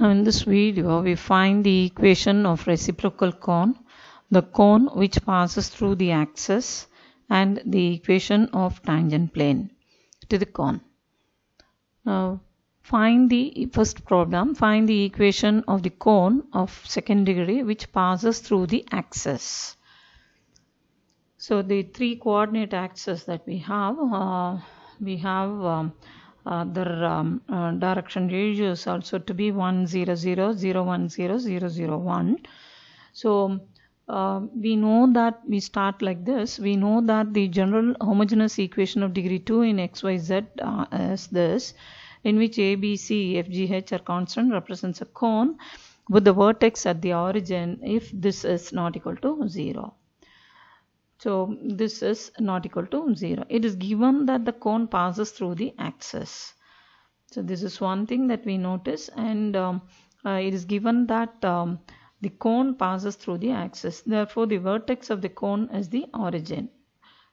Now in this video we find the equation of reciprocal cone, the cone which passes through the axis and the equation of tangent plane to the cone. Now find the first problem, find the equation of the cone of second degree which passes through the axis. So the three coordinate axes that we have, uh, we have um, other um, uh, direction radius also to be 100010001 so uh, we know that we start like this we know that the general homogeneous equation of degree 2 in xyz uh, is this in which a b c f g h are constant represents a cone with the vertex at the origin if this is not equal to 0 so this is not equal to 0. It is given that the cone passes through the axis. So this is one thing that we notice and um, uh, it is given that um, the cone passes through the axis. Therefore the vertex of the cone is the origin.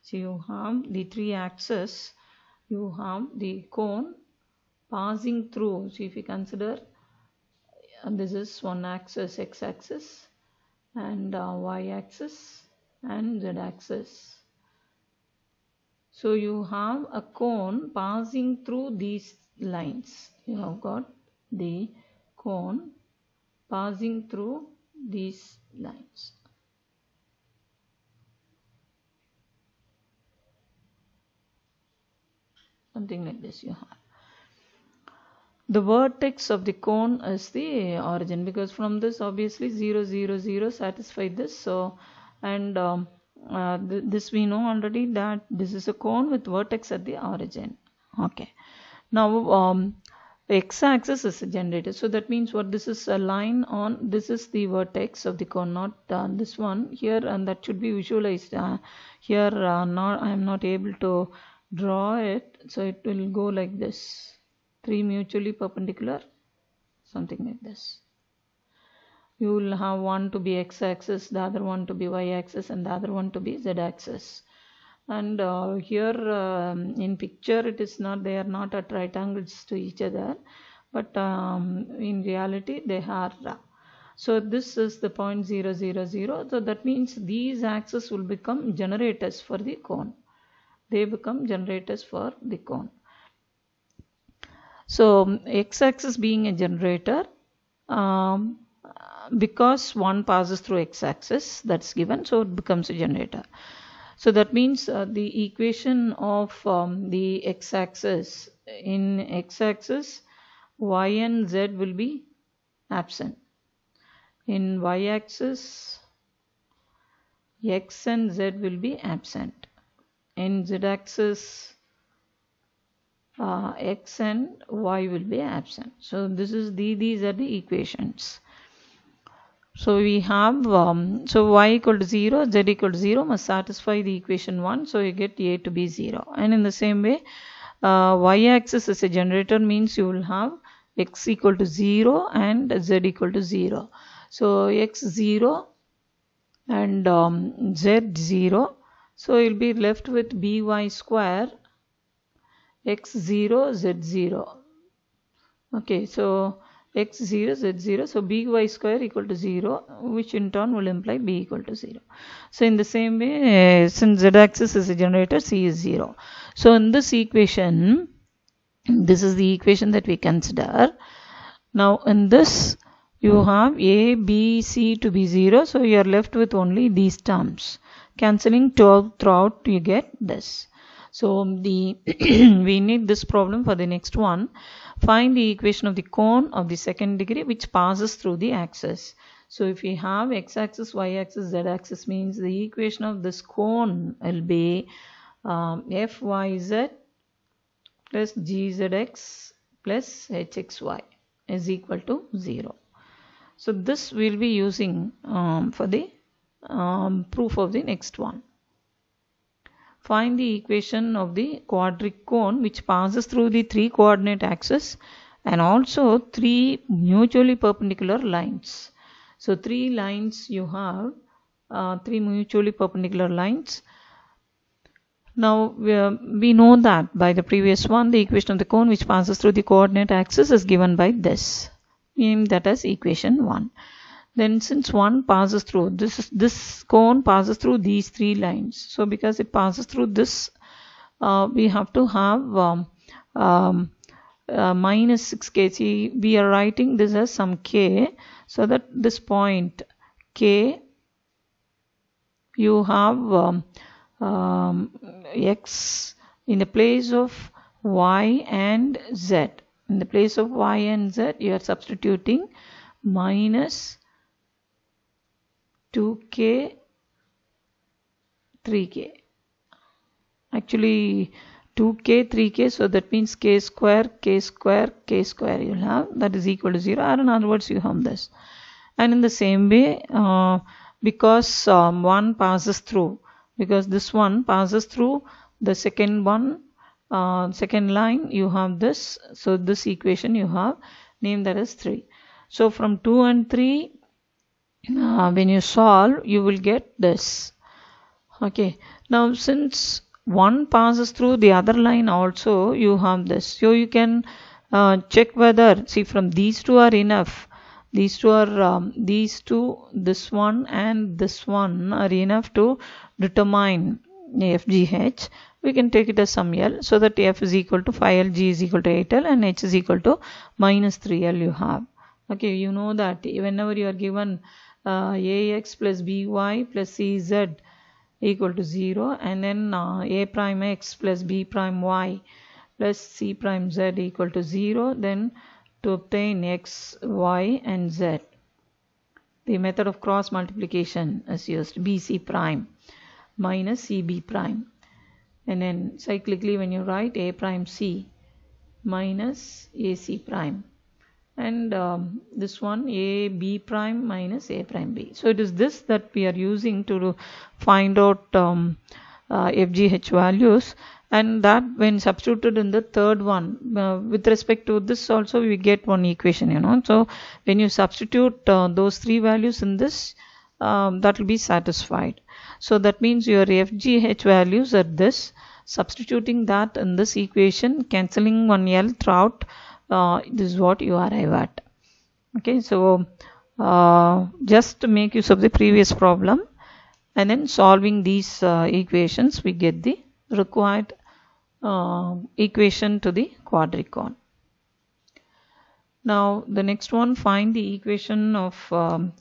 So you have the three axes. You have the cone passing through. So if you consider uh, this is one axis x axis and uh, y axis and z axis. So you have a cone passing through these lines. You have got the cone passing through these lines. Something like this you have. The vertex of the cone is the origin because from this obviously 0, 0, 0 satisfy this. So and um, uh, th this we know already that this is a cone with vertex at the origin okay now um, x-axis is generated so that means what this is a line on this is the vertex of the cone not uh, this one here and that should be visualized uh, here uh, not I am not able to draw it so it will go like this three mutually perpendicular something like this you will have one to be x-axis the other one to be y-axis and the other one to be z-axis and uh, here um, in picture it is not they are not at right angles to each other but um, in reality they are uh, so this is the point zero zero zero so that means these axes will become generators for the cone they become generators for the cone so um, x-axis being a generator um, because one passes through x-axis that's given so it becomes a generator so that means uh, the equation of um, the x-axis in x-axis y and z will be absent in y-axis x and z will be absent in z-axis uh, x and y will be absent so this is the these are the equations so we have um, so y equal to 0 z equal to 0 must satisfy the equation 1 so you get a to be 0 and in the same way uh, y-axis is a generator means you will have x equal to 0 and z equal to 0 so x 0 and um, z 0 so you'll be left with by square x 0 z 0 okay so x 0 z 0 so by square equal to 0 which in turn will imply b equal to 0 so in the same way uh, since z axis is a generator c is 0 so in this equation this is the equation that we consider now in this you have a b c to be 0 so you are left with only these terms cancelling twelve throughout you get this so the we need this problem for the next one Find the equation of the cone of the second degree which passes through the axis. So if we have x-axis, y-axis, z-axis means the equation of this cone will be um, fyz plus gzx plus hxy is equal to 0. So this we'll be using um, for the um, proof of the next one. Find the equation of the quadric cone which passes through the three coordinate axes and also three mutually perpendicular lines. So three lines you have, uh, three mutually perpendicular lines. Now we uh, know that by the previous one the equation of the cone which passes through the coordinate axis is given by this. Name that as equation 1 then since one passes through this is, this cone passes through these three lines so because it passes through this uh, we have to have um, um, uh, minus 6 k we are writing this as some k so that this point k you have um, um, x in the place of y and z in the place of y and z you are substituting minus 2k 3k actually 2k 3k so that means k square k square k square you'll have that is equal to 0 or in other words you have this and in the same way uh, because um, one passes through because this one passes through the second one uh, second line you have this so this equation you have name that is 3 so from 2 and 3 uh, when you solve you will get this okay now since one passes through the other line also you have this so you can uh, check whether see from these two are enough these two are um, these two this one and this one are enough to determine FGH we can take it as some L so that F is equal to 5LG is equal to 8L and H is equal to minus 3L you have okay you know that whenever you are given uh, ax plus by plus cz equal to 0 and then uh, a prime x plus b prime y plus c prime z equal to 0 then to obtain x y and z the method of cross multiplication is used bc prime minus cb prime and then cyclically when you write a prime c minus ac prime and um, this one a b prime minus a prime b so it is this that we are using to find out um, uh, fgh values and that when substituted in the third one uh, with respect to this also we get one equation you know so when you substitute uh, those three values in this um, that will be satisfied so that means your fgh values are this substituting that in this equation cancelling one l throughout uh, this is what you arrive at okay so uh, just to make use of the previous problem and then solving these uh, equations we get the required um, equation to the quadricorn now the next one find the equation of um,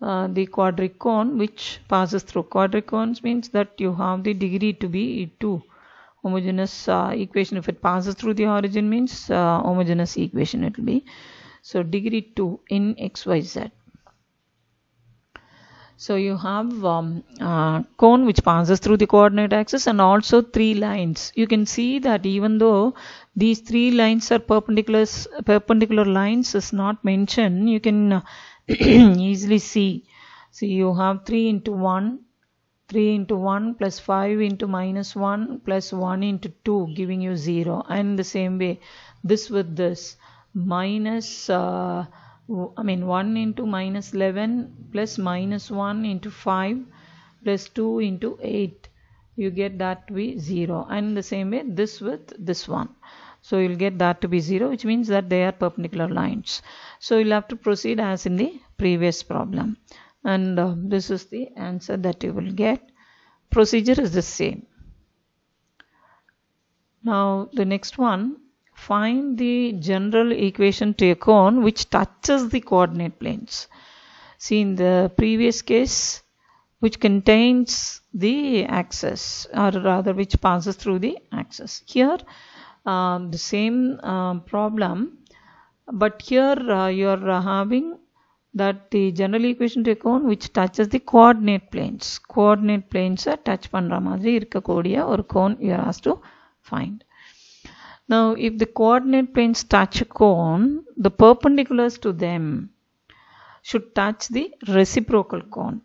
uh, the quadricorn which passes through quadricorns means that you have the degree to be 2 homogeneous uh, equation if it passes through the origin means uh, homogeneous equation it will be so degree 2 in xyz so you have um, uh, cone which passes through the coordinate axis and also three lines. You can see that even though these three lines are perpendicular, perpendicular lines is not mentioned, you can uh, easily see. So you have 3 into 1 3 into 1 plus 5 into minus 1 plus 1 into 2 giving you 0 and the same way this with this minus uh, I mean 1 into minus 11 plus minus 1 into 5 plus 2 into 8 you get that to be 0 and the same way this with this one so you'll get that to be 0 which means that they are perpendicular lines so you'll have to proceed as in the previous problem and uh, this is the answer that you will get procedure is the same now the next one find the general equation to a cone which touches the coordinate planes see in the previous case which contains the axis or rather which passes through the axis here uh, the same uh, problem but here uh, you are uh, having that the general equation cone which touches the coordinate planes coordinate planes touch பண்ற irka kodiya or cone you are asked to find now if the coordinate planes touch a cone the perpendiculars to them should touch the reciprocal cone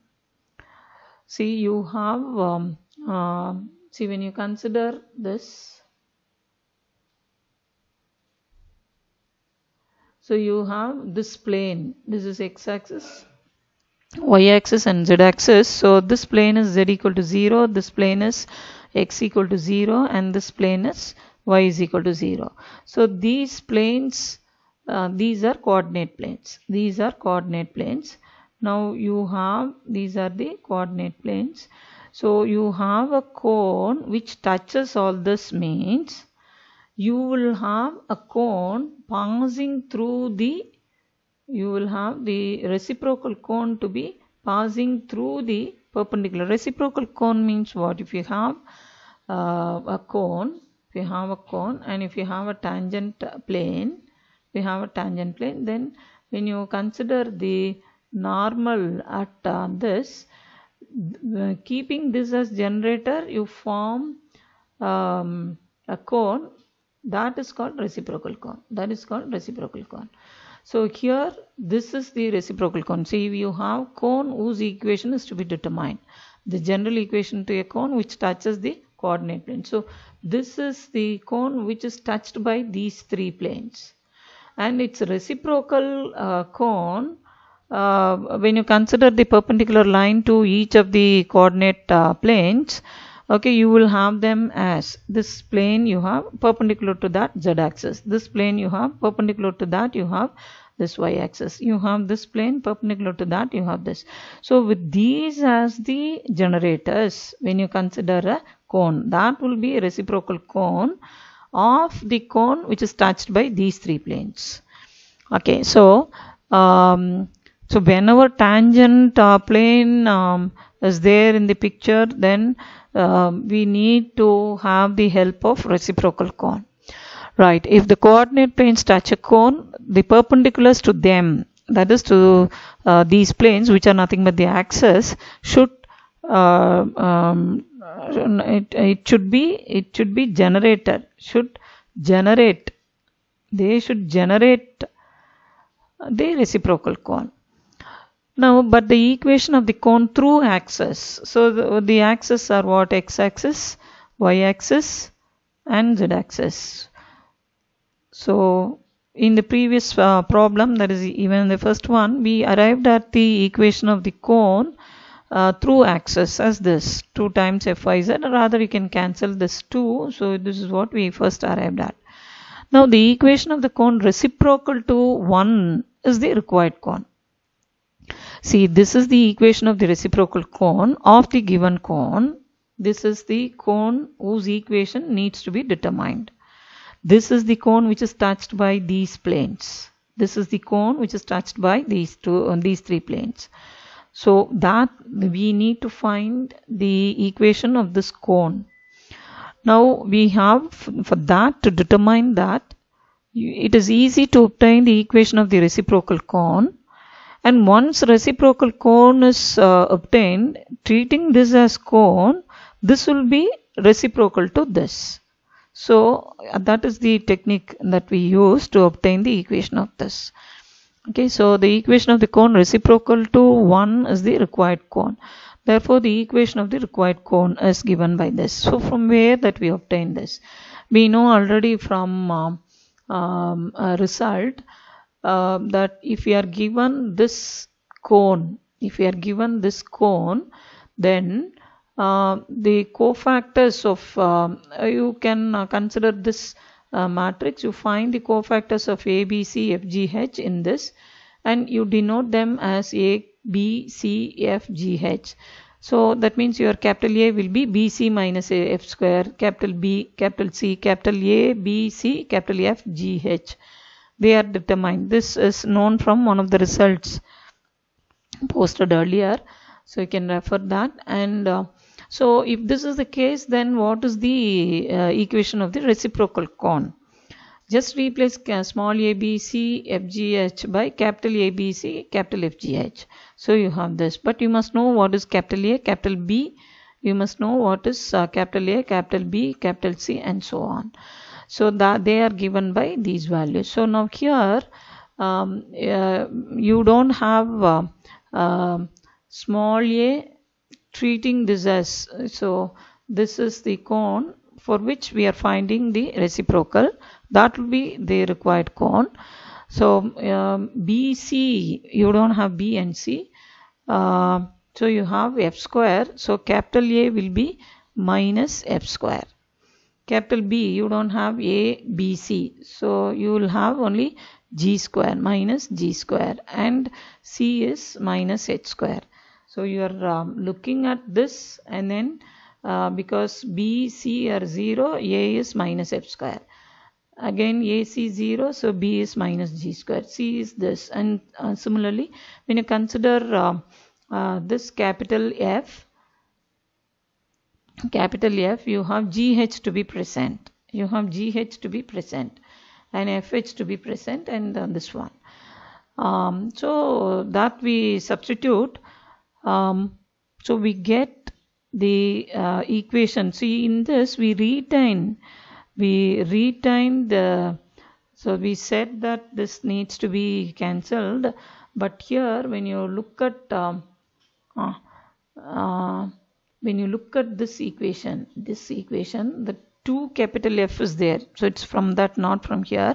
see you have um, uh, see when you consider this so you have this plane this is x-axis y-axis and z-axis so this plane is z equal to 0 this plane is x equal to 0 and this plane is y is equal to 0 so these planes uh, these are coordinate planes these are coordinate planes now you have these are the coordinate planes so you have a cone which touches all this means you will have a cone passing through the you will have the reciprocal cone to be passing through the perpendicular reciprocal cone means what if you have uh, a cone if you have a cone and if you have a tangent plane we have a tangent plane then when you consider the normal at uh, this keeping this as generator you form um, a cone that is called reciprocal cone that is called reciprocal cone so here this is the reciprocal cone see you have cone whose equation is to be determined the general equation to a cone which touches the coordinate plane so this is the cone which is touched by these three planes and its reciprocal uh, cone uh, when you consider the perpendicular line to each of the coordinate uh, planes okay you will have them as this plane you have perpendicular to that z axis this plane you have perpendicular to that you have this y axis you have this plane perpendicular to that you have this so with these as the generators when you consider a cone that will be a reciprocal cone of the cone which is touched by these three planes okay so um, so whenever tangent uh, plane um, is there in the picture then um, we need to have the help of reciprocal cone. Right, if the coordinate planes touch a cone, the perpendiculars to them, that is to uh, these planes which are nothing but the axis, should uh, um, it, it should be it should be generated should generate they should generate the reciprocal cone now but the equation of the cone through axis so the, the axes are what x axis y axis and z axis so in the previous uh, problem that is even the first one we arrived at the equation of the cone uh, through axis as this 2 times fyz rather you can cancel this 2 so this is what we first arrived at now the equation of the cone reciprocal to 1 is the required cone See, this is the equation of the reciprocal cone of the given cone. This is the cone whose equation needs to be determined. This is the cone which is touched by these planes. This is the cone which is touched by these two, on uh, these three planes. So that we need to find the equation of this cone. Now we have for that to determine that it is easy to obtain the equation of the reciprocal cone and once reciprocal cone is uh, obtained treating this as cone this will be reciprocal to this so uh, that is the technique that we use to obtain the equation of this okay so the equation of the cone reciprocal to 1 is the required cone therefore the equation of the required cone is given by this so from where that we obtain this we know already from um, um result uh, that if we are given this cone if we are given this cone then uh, the cofactors of um, you can uh, consider this uh, matrix you find the cofactors of a b c f g h in this and you denote them as a b c f g h so that means your capital a will be b c minus a f square capital b capital c capital a b c capital f g h they are determined this is known from one of the results posted earlier so you can refer that and uh, so if this is the case then what is the uh, equation of the reciprocal cone just replace small abc fgh by capital abc capital fgh so you have this but you must know what is capital a capital b you must know what is uh, capital a capital b capital c and so on so that they are given by these values so now here um, uh, you don't have uh, uh, small a treating this as so this is the cone for which we are finding the reciprocal that will be the required cone so um, BC you don't have B and C uh, so you have F square so capital A will be minus F square capital B you don't have A B C so you will have only G square minus G square and C is minus H square so you are um, looking at this and then uh, because B C are 0 A is minus F square again AC 0 so B is minus G square C is this and uh, similarly when you consider um, uh, this capital F capital F you have GH to be present you have GH to be present and FH to be present and this one um, so that we substitute um, so we get the uh, equation see in this we retain we retain the so we said that this needs to be cancelled but here when you look at um, uh, uh when you look at this equation this equation the 2 capital F is there so it's from that not from here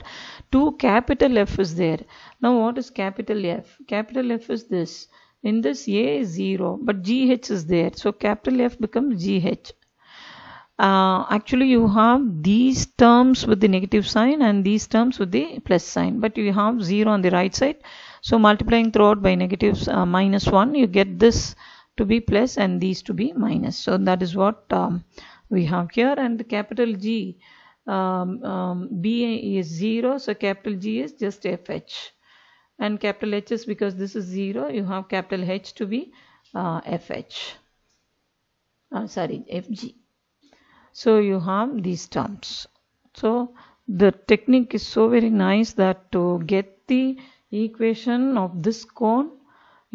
2 capital F is there now what is capital F capital F is this in this A is 0 but GH is there so capital F becomes GH uh, actually you have these terms with the negative sign and these terms with the plus sign but you have 0 on the right side so multiplying throughout by negatives uh, minus 1 you get this to be plus and these to be minus so that is what um, we have here and the capital G um, um, B is 0 so capital G is just FH and capital H is because this is 0 you have capital H to be uh, FH uh, sorry FG so you have these terms so the technique is so very nice that to get the equation of this cone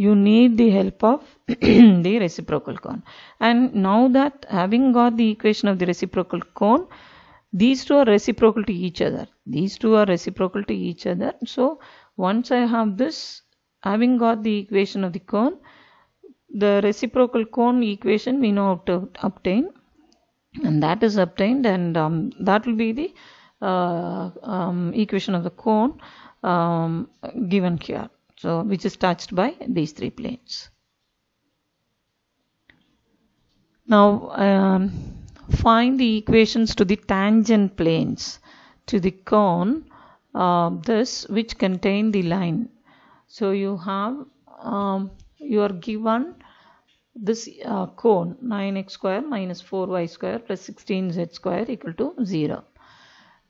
you need the help of the reciprocal cone and now that having got the equation of the reciprocal cone these two are reciprocal to each other these two are reciprocal to each other so once I have this having got the equation of the cone the reciprocal cone equation we know to obtain and that is obtained and um, that will be the uh, um, equation of the cone um, given here so which is touched by these three planes. Now um, find the equations to the tangent planes to the cone uh, this which contain the line. So you have um, you are given this uh, cone 9x square minus 4y square plus 16z square equal to 0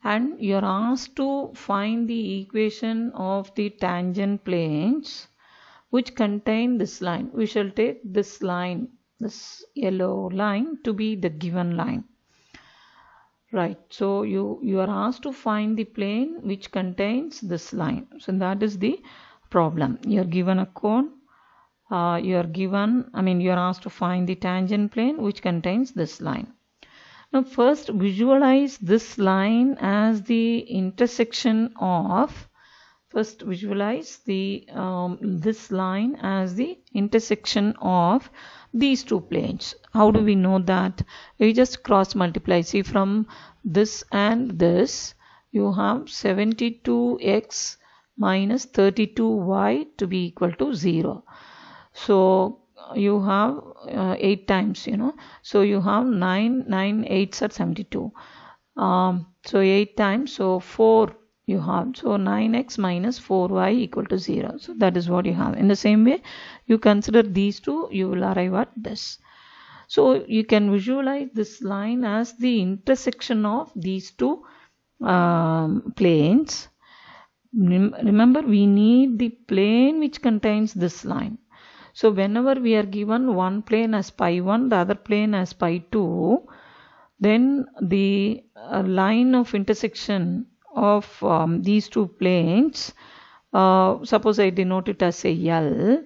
and you are asked to find the equation of the tangent planes which contain this line. We shall take this line, this yellow line to be the given line. Right, so you, you are asked to find the plane which contains this line. So that is the problem. You are given a cone, uh, you are given, I mean you are asked to find the tangent plane which contains this line. Now first visualize this line as the intersection of first visualize the um, this line as the intersection of these two planes how do we know that you just cross multiply see from this and this you have 72x minus 32y to be equal to 0 so you have uh, 8 times you know so you have 9 9 8s are 72 um, so 8 times so 4 you have so 9x minus 4y equal to 0 so that is what you have in the same way you consider these two you will arrive at this so you can visualize this line as the intersection of these two um, planes remember we need the plane which contains this line so whenever we are given one plane as pi 1, the other plane as pi 2, then the uh, line of intersection of um, these two planes, uh, suppose I denote it as a L,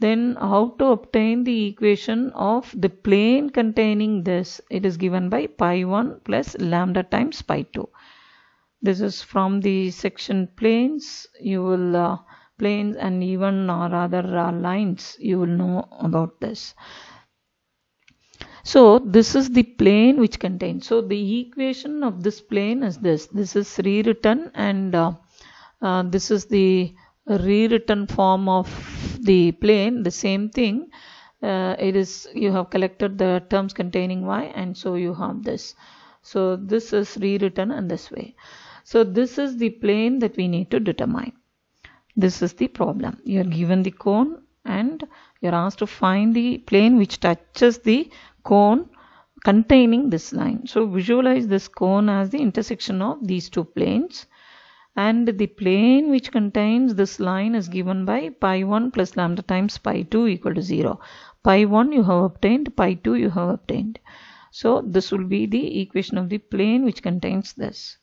then how to obtain the equation of the plane containing this? It is given by pi 1 plus lambda times pi 2. This is from the section planes. You will... Uh, planes and even or other uh, lines you will know about this so this is the plane which contains so the equation of this plane is this this is rewritten and uh, uh, this is the rewritten form of the plane the same thing uh, it is you have collected the terms containing y and so you have this so this is rewritten in this way so this is the plane that we need to determine this is the problem. You are given the cone and you are asked to find the plane which touches the cone containing this line. So visualize this cone as the intersection of these two planes and the plane which contains this line is given by pi 1 plus lambda times pi 2 equal to 0. Pi 1 you have obtained, pi 2 you have obtained. So this will be the equation of the plane which contains this.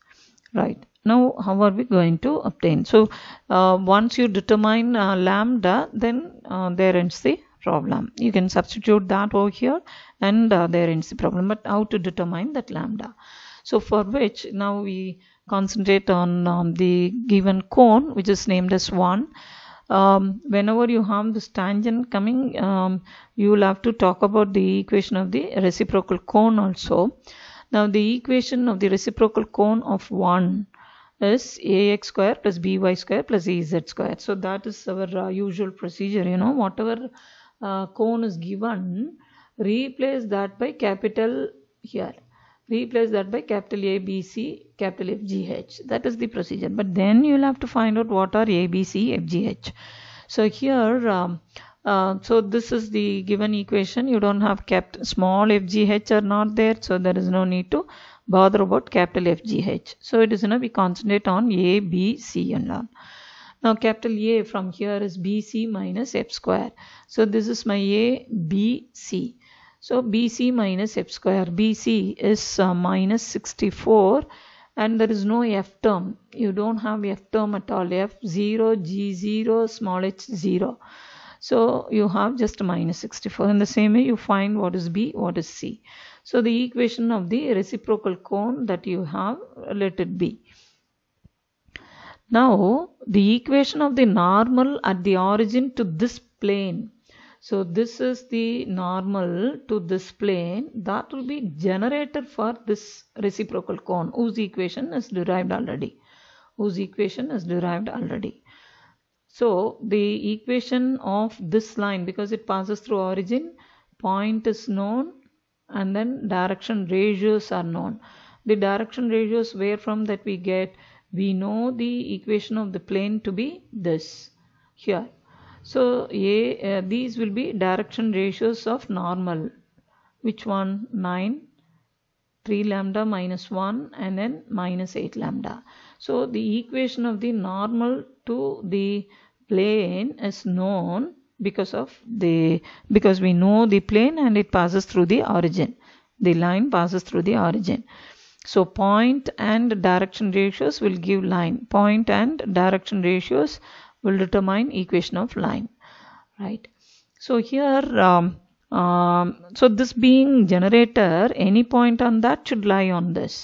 Right now how are we going to obtain so uh, once you determine uh, lambda then uh, there ends the problem you can substitute that over here and uh, there ends the problem but how to determine that lambda so for which now we concentrate on um, the given cone which is named as 1 um, whenever you have this tangent coming um, you will have to talk about the equation of the reciprocal cone also now the equation of the reciprocal cone of 1 is ax square plus by square plus az square. So that is our uh, usual procedure. You know, whatever uh, cone is given, replace that by capital here. Replace that by capital A, B, C, capital F, G, H. That is the procedure. But then you'll have to find out what are A, B, C, F, G, H. So here, um, uh, so this is the given equation. You don't have kept small F, G, H are not there. So there is no need to bother about capital FGH. So it is, you know, we concentrate on A, B, C and all. Now capital A from here is BC minus F square. So this is my A, B, C. So BC minus F square. BC is uh, minus 64 and there is no F term. You don't have F term at all. F0, G0, small h0. So you have just minus 64. In the same way you find what is B, what is C. So the equation of the reciprocal cone that you have let it be. Now the equation of the normal at the origin to this plane. So this is the normal to this plane that will be generated for this reciprocal cone whose equation is derived already. Whose equation is derived already. So the equation of this line because it passes through origin point is known and then direction ratios are known. The direction ratios where from that we get we know the equation of the plane to be this here. So a, uh, these will be direction ratios of normal which one 9 3 lambda minus 1 and then minus 8 lambda. So the equation of the normal to the plane is known because of the because we know the plane and it passes through the origin the line passes through the origin so point and direction ratios will give line point and direction ratios will determine equation of line right so here um, um, so this being generator any point on that should lie on this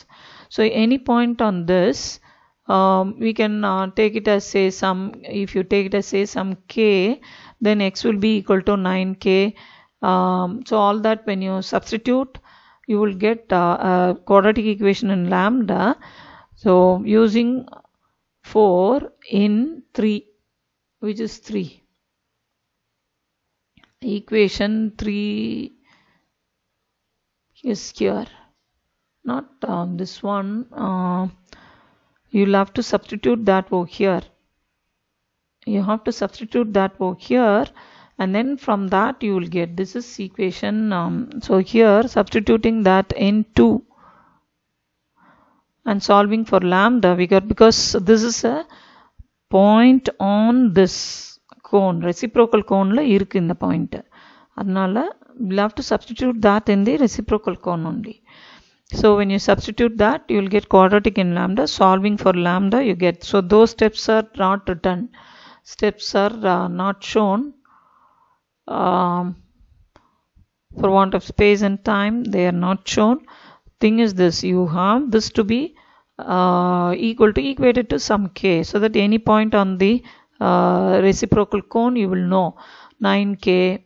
so any point on this um, we can uh, take it as say some if you take it as say some k then x will be equal to 9k um, so all that when you substitute you will get uh, a quadratic equation in lambda so using 4 in 3 which is 3 equation 3 is here not um, this one uh, you'll have to substitute that over here you have to substitute that over here and then from that you will get this is equation um, so here substituting that in 2 and solving for lambda we got because this is a point on this cone reciprocal cone la irk in the point Arnala we'll have to substitute that in the reciprocal cone only so when you substitute that you will get quadratic in lambda solving for lambda you get so those steps are not written steps are uh, not shown um, for want of space and time they are not shown thing is this you have this to be uh, equal to equated to some k so that any point on the uh, reciprocal cone you will know 9k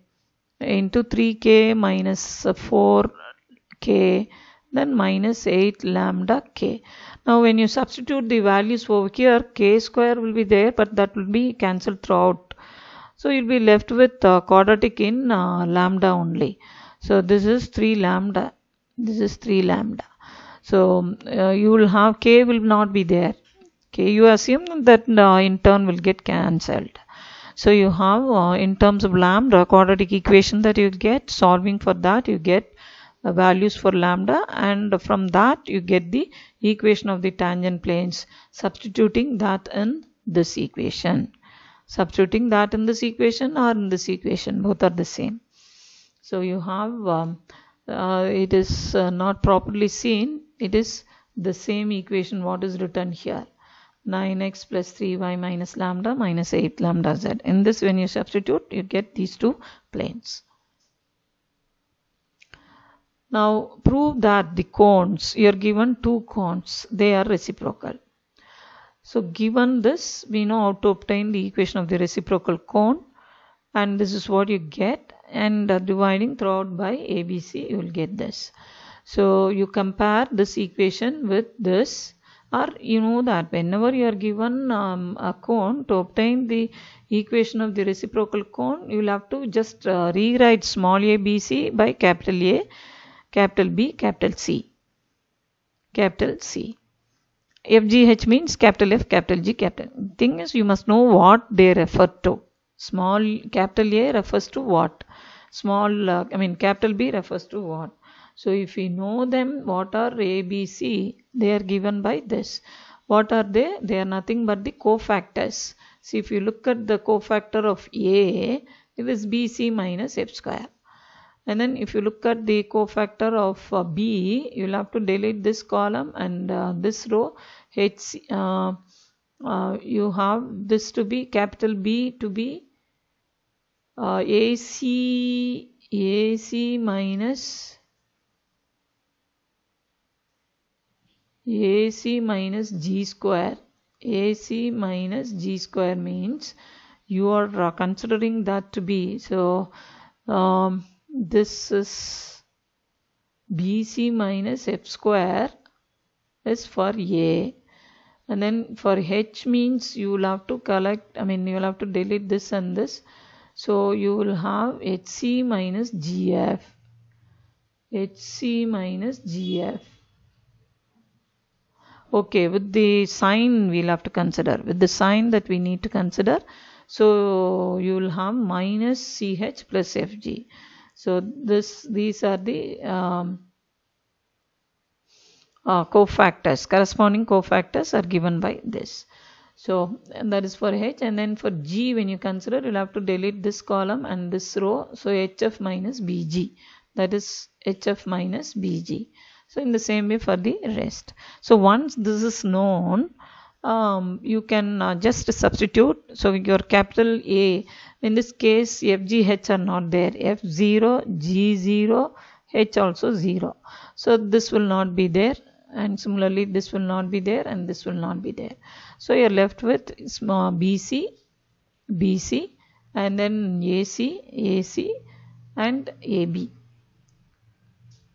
into 3k minus 4k then minus 8 lambda k. Now when you substitute the values over here k square will be there but that will be cancelled throughout. So you'll be left with uh, quadratic in uh, lambda only. So this is 3 lambda. This is 3 lambda. So um, uh, you will have k will not be there. Okay, you assume that uh, in turn will get cancelled. So you have uh, in terms of lambda quadratic equation that you get solving for that you get values for lambda and from that you get the equation of the tangent planes substituting that in this equation substituting that in this equation or in this equation both are the same so you have um, uh, it is uh, not properly seen it is the same equation what is written here 9x plus 3y minus lambda minus 8 lambda z in this when you substitute you get these two planes now prove that the cones, you are given two cones, they are reciprocal. So given this, we know how to obtain the equation of the reciprocal cone and this is what you get and uh, dividing throughout by ABC you will get this. So you compare this equation with this or you know that whenever you are given um, a cone to obtain the equation of the reciprocal cone you will have to just uh, rewrite small a b c by capital A capital B, capital C, capital C. FGH means capital F, capital G, capital. Thing is, you must know what they refer to. Small capital A refers to what? Small, uh, I mean, capital B refers to what? So, if we know them, what are A, B, C? They are given by this. What are they? They are nothing but the cofactors. See, if you look at the cofactor of A, it is BC minus F square and then if you look at the cofactor of uh, B you'll have to delete this column and uh, this row H uh, uh you have this to be capital B to be uh, AC AC minus AC minus G square AC minus G square means you are uh, considering that to be so um, this is BC minus F square is for A and then for H means you will have to collect I mean you will have to delete this and this so you will have HC minus GF HC minus GF okay with the sign we'll have to consider with the sign that we need to consider so you will have minus CH plus FG so this these are the um, uh, cofactors corresponding cofactors are given by this so that is for h and then for g when you consider you'll have to delete this column and this row so hf minus bg that is hf minus bg so in the same way for the rest so once this is known um, you can uh, just substitute so your capital A in this case FGH are not there F0 G0 H also 0 so this will not be there and similarly this will not be there and this will not be there so you're left with small BC BC and then AC AC and AB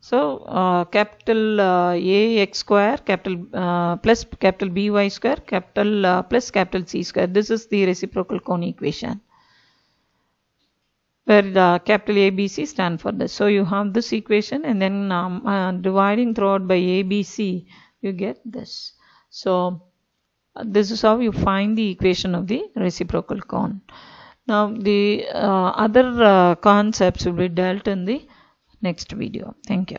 so uh, capital uh, AX square, capital uh, plus capital BY square, capital uh, plus capital C square. This is the reciprocal cone equation where the capital ABC stand for this. So you have this equation and then um, uh, dividing throughout by ABC, you get this. So this is how you find the equation of the reciprocal cone. Now the uh, other concepts will be dealt in the next video. Thank you.